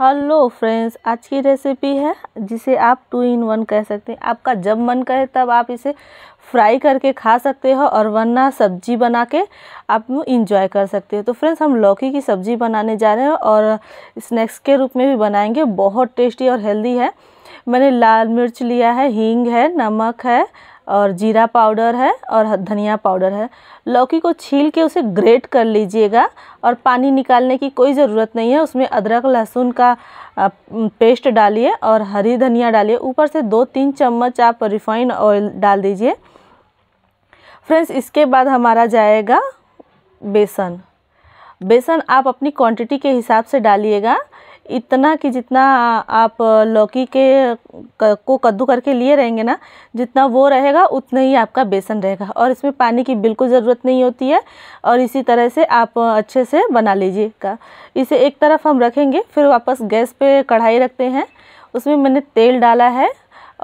hello friends आज की recipe है जिसे आप टू इन वन कह सकते हैं आपका जब मन कहे तब आप इसे फ्राई करके खा सकते हो और वरना सब्जी बना के आप इंजॉय कर सकते हो तो फ्रेंड्स हम लौकी की सब्ज़ी बनाने जा रहे हैं और स्नैक्स के रूप में भी बनाएंगे बहुत टेस्टी और हेल्दी है मैंने लाल मिर्च लिया है हींग है नमक है और जीरा पाउडर है और धनिया पाउडर है लौकी को छील के उसे ग्रेट कर लीजिएगा और पानी निकालने की कोई ज़रूरत नहीं है उसमें अदरक लहसुन का पेस्ट डालिए और हरी धनिया डालिए ऊपर से दो तीन चम्मच आप रिफाइंड ऑयल डाल दीजिए फ्रेंड्स इसके बाद हमारा जाएगा बेसन बेसन आप अपनी क्वांटिटी के हिसाब से डालिएगा इतना कि जितना आप लौकी के को कद्दू करके लिए रहेंगे ना जितना वो रहेगा उतना ही आपका बेसन रहेगा और इसमें पानी की बिल्कुल ज़रूरत नहीं होती है और इसी तरह से आप अच्छे से बना लीजिएगा इसे एक तरफ हम रखेंगे फिर वापस गैस पे कढ़ाई रखते हैं उसमें मैंने तेल डाला है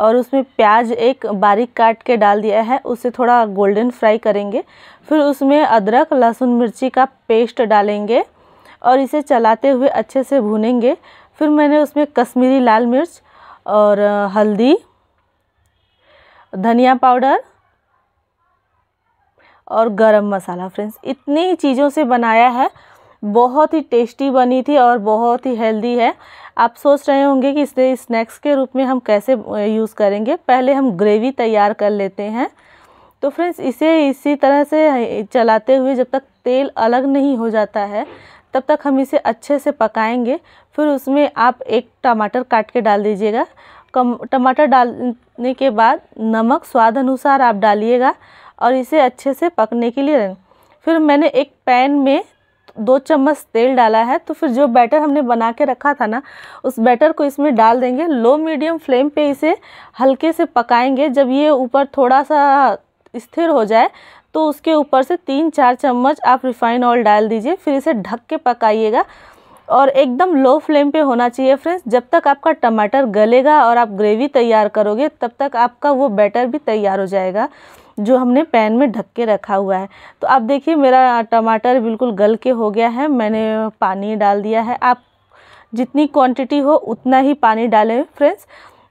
और उसमें प्याज एक बारीक काट के डाल दिया है उसे थोड़ा गोल्डन फ्राई करेंगे फिर उसमें अदरक लहसुन मिर्ची का पेस्ट डालेंगे और इसे चलाते हुए अच्छे से भूनेंगे फिर मैंने उसमें कश्मीरी लाल मिर्च और हल्दी धनिया पाउडर और गरम मसाला फ्रेंड्स इतनी ही चीज़ों से बनाया है बहुत ही टेस्टी बनी थी और बहुत ही हेल्दी है आप सोच रहे होंगे कि इसे स्नैक्स के रूप में हम कैसे यूज़ करेंगे पहले हम ग्रेवी तैयार कर लेते हैं तो फ्रेंड्स इसे इसी तरह से चलाते हुए जब तक तेल अलग नहीं हो जाता है तब तक हम इसे अच्छे से पकाएंगे फिर उसमें आप एक टमाटर काट के डाल दीजिएगा कम टमाटर डालने के बाद नमक स्वाद अनुसार आप डालिएगा और इसे अच्छे से पकने के लिए फिर मैंने एक पैन में दो चम्मच तेल डाला है तो फिर जो बैटर हमने बना के रखा था ना उस बैटर को इसमें डाल देंगे लो मीडियम फ्लेम पे इसे हल्के से पकाएंगे जब ये ऊपर थोड़ा सा स्थिर हो जाए तो उसके ऊपर से तीन चार चम्मच आप रिफाइन ऑयल डाल दीजिए फिर इसे ढक के पकाइएगा और एकदम लो फ्लेम पे होना चाहिए फ्रेंड्स जब तक आपका टमाटर गलेगा और आप ग्रेवी तैयार करोगे तब तक आपका वो बैटर भी तैयार हो जाएगा जो हमने पैन में ढक के रखा हुआ है तो आप देखिए मेरा टमाटर बिल्कुल गल के हो गया है मैंने पानी डाल दिया है आप जितनी क्वांटिटी हो उतना ही पानी डालें फ्रेंड्स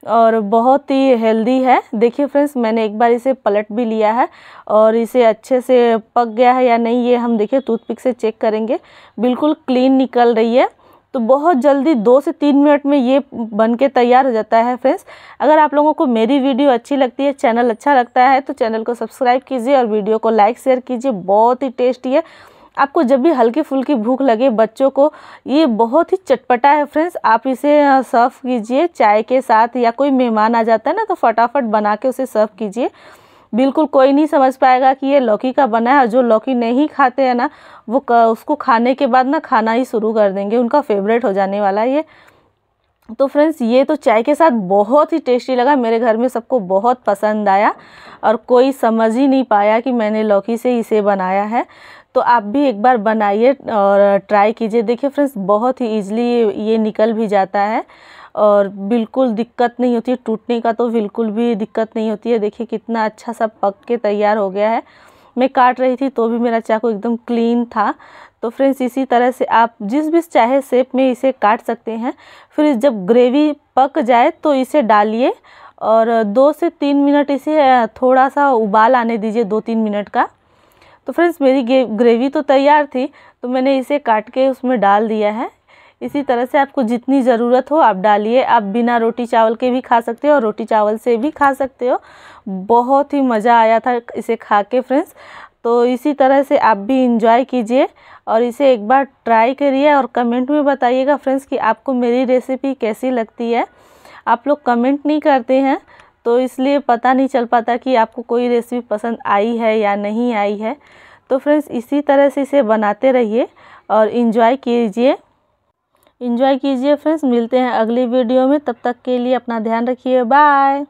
और बहुत ही हेल्दी है देखिए फ्रेंड्स मैंने एक बार इसे पलट भी लिया है और इसे अच्छे से पक गया है या नहीं ये हम देखिए टूथपिक से चेक करेंगे बिल्कुल क्लीन निकल रही है तो बहुत जल्दी दो से तीन मिनट में ये बन के तैयार हो जाता है फ्रेंड्स अगर आप लोगों को मेरी वीडियो अच्छी लगती है चैनल अच्छा लगता है तो चैनल को सब्सक्राइब कीजिए और वीडियो को लाइक शेयर कीजिए बहुत ही टेस्टी है आपको जब भी हल्की फुल्की भूख लगे बच्चों को ये बहुत ही चटपटा है फ्रेंड्स आप इसे सर्व कीजिए चाय के साथ या कोई मेहमान आ जाता है ना तो फटाफट बना के उसे सर्व कीजिए बिल्कुल कोई नहीं समझ पाएगा कि ये लौकी का बना है और जो लौकी नहीं खाते हैं ना वो उसको खाने के बाद ना खाना ही शुरू कर देंगे उनका फेवरेट हो जाने वाला है ये तो फ्रेंड्स ये तो चाय के साथ बहुत ही टेस्टी लगा मेरे घर में सबको बहुत पसंद आया और कोई समझ ही नहीं पाया कि मैंने लौकी से इसे बनाया है तो आप भी एक बार बनाइए और ट्राई कीजिए देखिए फ्रेंड्स बहुत ही ईजिली ये निकल भी जाता है और बिल्कुल दिक्कत नहीं होती है टूटने का तो बिल्कुल भी दिक्कत नहीं होती है देखिए कितना अच्छा सा पक के तैयार हो गया है मैं काट रही थी तो भी मेरा चाकू एकदम क्लीन था तो फ्रेंड्स इसी तरह से आप जिस भी चाहे शेप में इसे काट सकते हैं फिर जब ग्रेवी पक जाए तो इसे डालिए और दो से तीन मिनट इसे थोड़ा सा उबाल आने दीजिए दो तीन मिनट का तो फ्रेंड्स मेरी ग्रेवी तो तैयार थी तो मैंने इसे काट के उसमें डाल दिया है इसी तरह से आपको जितनी ज़रूरत हो आप डालिए आप बिना रोटी चावल के भी खा सकते हो और रोटी चावल से भी खा सकते हो बहुत ही मज़ा आया था इसे खा के फ्रेंड्स तो इसी तरह से आप भी इंजॉय कीजिए और इसे एक बार ट्राई करिए और कमेंट में बताइएगा फ्रेंड्स कि आपको मेरी रेसिपी कैसी लगती है आप लोग कमेंट नहीं करते हैं तो इसलिए पता नहीं चल पाता कि आपको कोई रेसिपी पसंद आई है या नहीं आई है तो फ्रेंड्स इसी तरह से इसे बनाते रहिए और इन्जॉय कीजिए इन्जॉय कीजिए फ्रेंड्स मिलते हैं अगली वीडियो में तब तक के लिए अपना ध्यान रखिए बाय